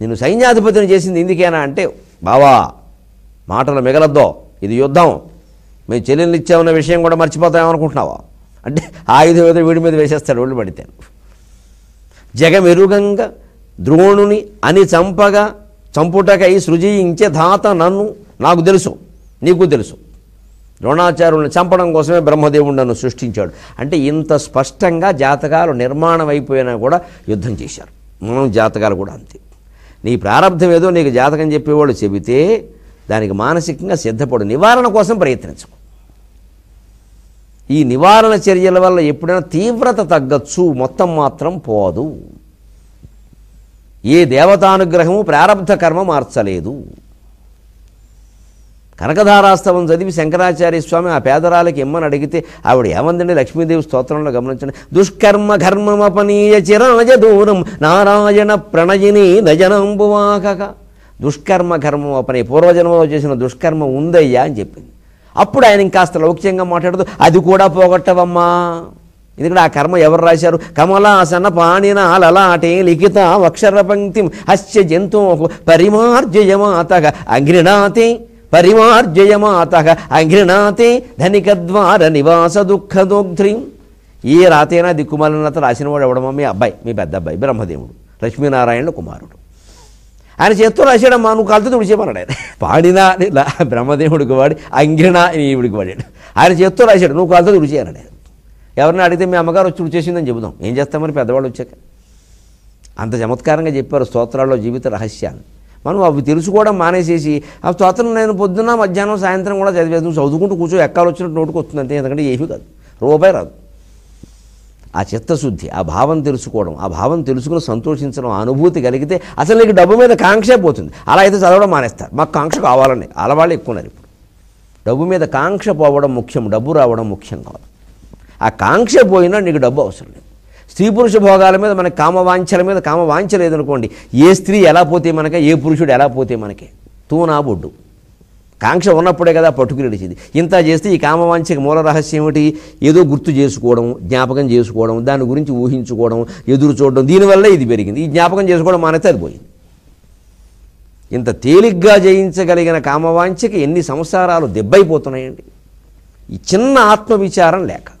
నిన్ను సైన్యాధిపతిని చేసింది ఎందుకేనా అంటే బావా మాటలు మిగలద్దో ఇది యుద్ధం మేము చెల్లెలు ఇచ్చామన్న విషయం కూడా మర్చిపోతామనుకుంటున్నావా అంటే ఆయుధం ఏదో వీడి మీద వేసేస్తాడు ఒళ్ళు పడితే జగమెరుగంగా ద్రోణుని అని చంపగా చంపుటకై సృజయించే ధాత నన్ను నాకు తెలుసు నీకు తెలుసు ద్రోణాచార్యులను చంపడం కోసమే బ్రహ్మదేవుడు నన్ను సృష్టించాడు అంటే ఇంత స్పష్టంగా జాతకాలు నిర్మాణం అయిపోయినా కూడా యుద్ధం చేశారు మనం జాతకాలు కూడా అంతే నీ ప్రారంభం ఏదో నీకు జాతకం చెప్పేవాళ్ళు చెబితే దానికి మానసికంగా సిద్ధపడు నివారణ కోసం ప్రయత్నించు ఈ నివారణ చర్యల వల్ల ఎప్పుడైనా తీవ్రత తగ్గచ్చు మొత్తం మాత్రం పోదు ఏ దేవతానుగ్రహము ప్రారంభ కర్మ మార్చలేదు కనకధారాస్తవం చదివి శంకరాచార్య స్వామి ఆ పేదరాలకి ఇమ్మని అడిగితే ఆవిడ ఏమందండి లక్ష్మీదేవి స్తోత్రంలో గమనించండి దుష్కర్మ ఘర్మమపనీయ చిరాజ దూరం నారాయణ ప్రణజిని నజనంబువాక దుష్కర్మ ఘర్మం అపని పూర్వజన్మలో చేసిన దుష్కర్మ ఉందయ్యా అని చెప్పింది అప్పుడు ఆయన ఇంకాస్త లౌక్యంగా మాట్లాడుతూ అది కూడా పోగొట్టవమ్మా ఎందుకంటే ఆ కర్మ ఎవరు రాశారు కమలాసన పాణిన లలాటి లిఖిత అక్షర పంక్తి హస్య జంతువు పరిమార్జయమాతగా అగ్రినాతే పరిమార్జయమాత ధనిక ధనికద్వార నివాస దుఃఖ దుఃఖదోగ్ధ్రీం ఏ రాతైనా దిక్కుమాలినత రాసినవాడు ఎవడమో మీ అబ్బాయి మీ పెద్ద అబ్బాయి బ్రహ్మదేవుడు లక్ష్మీనారాయణ కుమారుడు ఆయన చేత్తో రాశాడమ్మా నువ్వు కాలుతో తుడిచేమన్నాడు ఆయన పాడినా బ్రహ్మదేవుడికి వాడి అంగిణ నీవుడికి వాడాడు ఆయన చేత్తో రాశాడు నువ్వు కాలుతో తుడిచేయన్నాడు ఆయన ఎవరిని అడిగితే మీ అమ్మగారు వచ్చి తుడిచేసిందని చెబుదాం ఏం చేస్తామని పెద్దవాళ్ళు వచ్చాక అంత చమత్కారంగా చెప్పారు స్తోత్రాల్లో జీవిత రహస్యాన్ని మనం అవి తెలుసుకోవడం మానేసేసి ఆ స్తోత్రం నేను పొద్దున్న మధ్యాహ్నం సాయంత్రం కూడా చదివేది చదువుకుంటూ కూర్చో ఎక్కాలు వచ్చినట్టు నోటుకు వస్తుంది అంతే ఎందుకంటే ఏమీ కాదు రూపాయి రాదు ఆ చిత్తశుద్ధి ఆ భావం తెలుసుకోవడం ఆ భావం తెలుసుకుని సంతోషించడం అనుభూతి కలిగితే అసలు నీకు డబ్బు మీద కాంక్ష పోతుంది అలా అయితే చదవడం మానేస్తారు మాకు కాంక్ష కావాలని అలవాళ్ళు ఎక్కువన్నారు ఇప్పుడు డబ్బు మీద కాంక్ష పోవడం ముఖ్యం డబ్బు రావడం ముఖ్యం కాదు ఆ కాంక్ష పోయినా నీకు డబ్బు అవసరం లేదు స్త్రీ పురుష భోగాల మీద మనకి కామవాంఛల మీద కామ లేదనుకోండి ఏ స్త్రీ ఎలా పోతే మనకే ఏ పురుషుడు ఎలా పోతే మనకే తూనా బొడ్డు కాంక్ష ఉన్నప్పుడే కదా పట్టుకునిడిచింది ఇంత చేస్తే ఈ కామవాంఛకి మూల రహస్యం ఏమిటి ఏదో గుర్తు చేసుకోవడం జ్ఞాపకం చేసుకోవడం దాని గురించి ఊహించుకోవడం ఎదురు చూడడం దీనివల్లే ఇది పెరిగింది ఈ జ్ఞాపకం చేసుకోవడం మానేస్తే అది పోయింది ఇంత తేలిగ్గా జయించగలిగిన కామవాంఛకి ఎన్ని సంసారాలు దెబ్బైపోతున్నాయండి ఈ చిన్న ఆత్మవిచారం లేక